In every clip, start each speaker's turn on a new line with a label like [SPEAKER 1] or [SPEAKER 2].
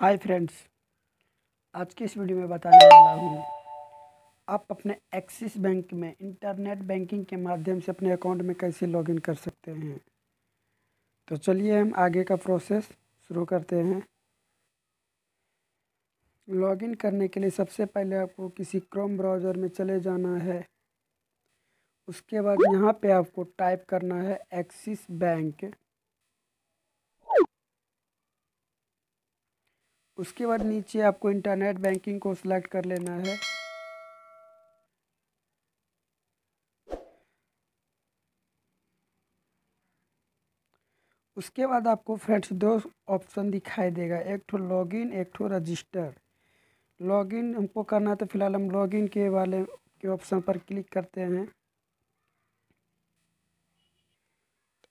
[SPEAKER 1] hi friends आज की इस वीडियो में बताने वाला हूँ आप अपने एक्सिस बैंक में इंटरनेट बैंकिंग के माध्यम से अपने अकाउंट में कैसे लॉगिन कर सकते हैं तो चलिए हम आगे का प्रोसेस शुरू करते हैं लॉगिन करने के लिए सबसे पहले आपको किसी क्रोम ब्राउज़र में चले जाना है उसके बाद यहाँ पे आपको टाइप करना है एक्सिस बैंक उसके बाद नीचे आपको इंटरनेट बैंकिंग को सिलेक्ट कर लेना है उसके बाद आपको फ्रेंड्स दो ऑप्शन दिखाई देगा एक ठो लॉगिन एक ठो रजिस्टर लॉगिन हमको करना है तो फिलहाल हम लॉगिन के वाले के ऑप्शन पर क्लिक करते हैं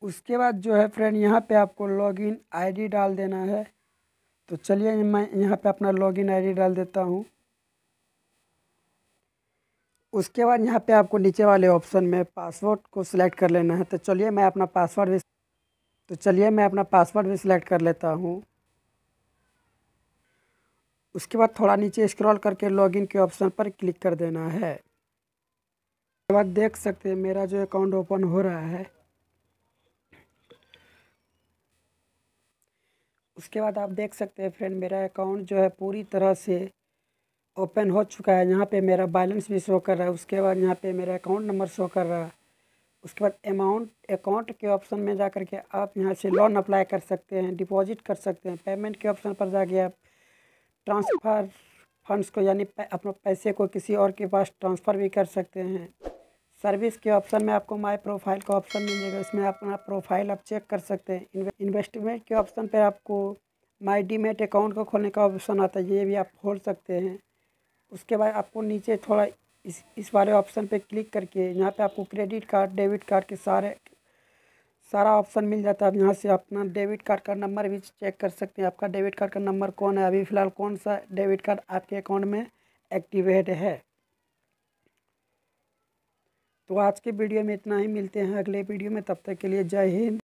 [SPEAKER 1] उसके बाद जो है फ्रेंड यहाँ पे आपको लॉगिन आईडी डाल देना है तो चलिए मैं यहाँ पे अपना लॉगिन आईडी डाल देता हूँ उसके बाद यहाँ पे आपको नीचे वाले ऑप्शन में पासवर्ड को सिलेक्ट कर लेना है तो चलिए मैं अपना पासवर्ड भी तो चलिए मैं अपना पासवर्ड भी सिलेक्ट कर लेता हूँ उसके बाद थोड़ा नीचे स्क्रॉल करके लॉगिन के ऑप्शन पर क्लिक कर देना है उसके बाद देख सकते हैं मेरा जो अकाउंट ओपन हो रहा है उसके बाद आप देख सकते हैं फ्रेंड मेरा अकाउंट जो है पूरी तरह से ओपन हो चुका है यहाँ पे मेरा बैलेंस भी शो कर रहा है उसके बाद यहाँ पे मेरा अकाउंट नंबर शो कर रहा है उसके बाद अमाउंट अकाउंट के ऑप्शन में जा कर के आप यहाँ से लोन अप्लाई कर सकते हैं डिपॉजिट कर सकते हैं पेमेंट के ऑप्शन पर जाके आप ट्रांसफ़र फंड्स को यानी अपने पैसे को किसी और के पास ट्रांसफ़र भी कर सकते हैं सर्विस के ऑप्शन में आपको माय प्रोफाइल का ऑप्शन मिल जाएगा इसमें अपना प्रोफाइल आप चेक कर सकते हैं इन्वेस्टमेंट के ऑप्शन पर आपको माय डीमेट अकाउंट को खोलने का ऑप्शन आता है ये भी आप खोल सकते हैं उसके बाद आपको नीचे थोड़ा इस इस वाले ऑप्शन पे क्लिक करके यहाँ पे आपको क्रेडिट कार्ड डेबिट कार्ड के सारे सारा ऑप्शन मिल जाता है आप यहाँ से अपना डेबिट कार्ड का नंबर भी चेक कर सकते हैं आपका डेबिट कार्ड का नंबर कौन है अभी फ़िलहाल कौन सा डेबिट कार्ड आपके अकाउंट में एक्टिवेट है तो आज के वीडियो में इतना ही मिलते हैं अगले वीडियो में तब तक के लिए जय हिंद